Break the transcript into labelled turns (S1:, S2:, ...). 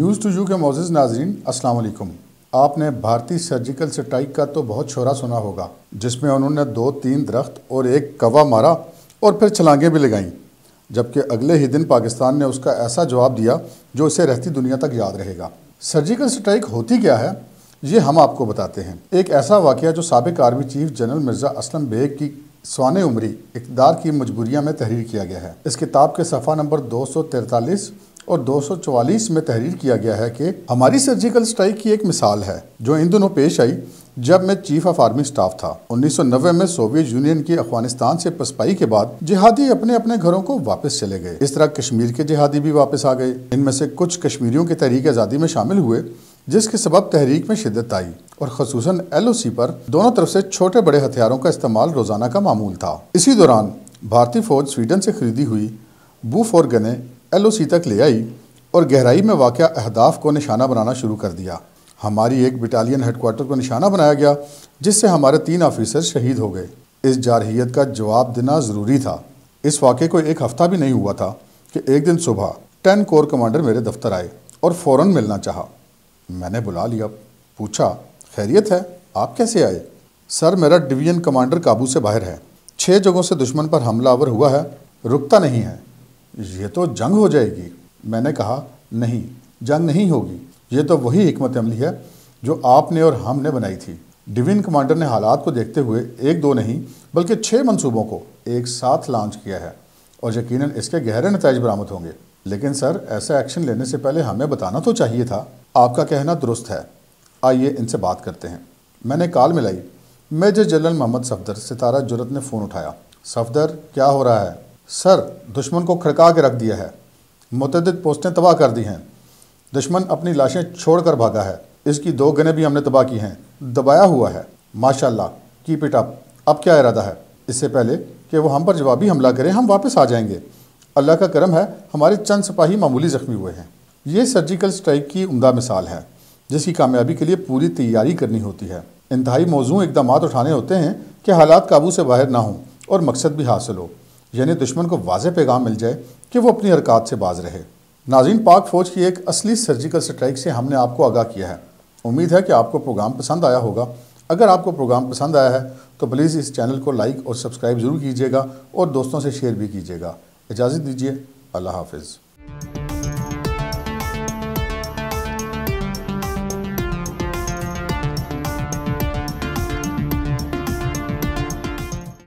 S1: news to you के मोजिज़ नाजरीन अस्सलाम वालेकुम आपने भारतीय सर्जिकल स्ट्राइक का तो बहुत शोरा सुना होगा जिसमें उन्होंने दो तीन दरख्त और एक कवा मारा और फिर छलांगें भी लगाईं जबकि अगले ही दिन पाकिस्तान ने उसका ऐसा जवाब दिया जो इसे रहती दुनिया तक याद रहेगा सर्जिकल स्ट्राइक होती क्या है ये हम आपको बताते हैं एक ऐसा वाक़ जो सबक army chief general Mirza Aslam Beg की स्वान उमरी इकदार की मजबूरिया में तहरीर किया गया है इस किताब के सफ़ा नंबर दो सौ तैंतालीस और 244 में तहरीर किया गया है कि हमारी सर्जिकल स्ट्राइक की एक मिसाल है जो इन दिनों पेश आई जब मैं चीफ ऑफ आर्मी स्टाफ था 1990 में सोवियत यूनियन की अफगानिस्तान से पसपाई के बाद जिहादी अपने अपने घरों को वापस चले गए इस तरह कश्मीर के जिहादी भी वापस आ गए इनमें से कुछ कश्मीरियों के तहरीक आज़ादी में शामिल हुए जिसके सबब तहरीक में शिदत आई और खसूस एल पर दोनों तरफ से छोटे बड़े हथियारों का इस्तेमाल रोजाना का मामूल था इसी दौरान भारतीय फौज स्वीडन से खरीदी हुई बूफ और गने सी तक ले आई और गहराई में वाक़ अहदाफ को निशाना बनाना शुरू कर दिया हमारी एक बटालियन हेडकोार्टर को निशाना बनाया गया जिससे हमारे तीन ऑफिसर शहीद हो गए इस जारहीत का जवाब देना ज़रूरी था इस वाक़े को एक हफ़्ता भी नहीं हुआ था कि एक दिन सुबह टेन कोर कमांडर मेरे दफ्तर आए और फ़ौर मिलना चाहा मैंने बुला लिया पूछा खैरियत है आप कैसे आए सर मेरा डिवीज़न कमांडर काबू से बाहर है छः जगहों से दुश्मन पर हमलावर हुआ है रुकता नहीं है ये तो जंग हो जाएगी मैंने कहा नहीं जंग नहीं होगी ये तो वही हमत अमली है जो आपने और हमने बनाई थी डिवीन कमांडर ने हालात को देखते हुए एक दो नहीं बल्कि छः मनसूबों को एक साथ लॉन्च किया है और यकीनन इसके गहरे नतज बरामद होंगे लेकिन सर ऐसा एक्शन लेने से पहले हमें बताना तो चाहिए था आपका कहना दुरुस्त है आइए इनसे बात करते हैं मैंने कॉल मिलाई मेजर जनरल मोहम्मद सफदर सितारा जुरत ने फ़ोन उठाया सफदर क्या हो रहा है सर दुश्मन को खड़का के रख दिया है मुतद पोस्टें तबाह कर दी हैं दुश्मन अपनी लाशें छोड़ कर भागा है इसकी दो गने भी हमने तबाह की हैं दबाया हुआ है माशाल्लाह कीप इट अप अब क्या इरादा है इससे पहले कि वो हम पर जवाबी हमला करें हम वापस आ जाएंगे अल्लाह का करम है हमारे चंद सिपाही मामूली ज़ख्मी हुए हैं ये सर्जिकल स्ट्राइक की उमदा मिसाल है जिसकी कामयाबी के लिए पूरी तैयारी करनी होती है इंतहाई मौजू इकदाम उठाने होते हैं कि हालात काबू से बाहर ना हों और मकसद भी हासिल हो यानी दुश्मन को वाज पैगाम मिल जाए कि वो अपनी हरकत से बाज रहे नाजीन पाक फ़ौज की एक असली सर्जिकल स्ट्राइक से हमने आपको आगाह किया है उम्मीद है कि आपको प्रोग्राम पसंद आया होगा अगर आपको प्रोग्राम पसंद आया है तो प्लीज़ इस चैनल को लाइक और सब्सक्राइब ज़रूर कीजिएगा और दोस्तों से शेयर भी कीजिएगा इजाज़त दीजिए अल्लाह हाफिज़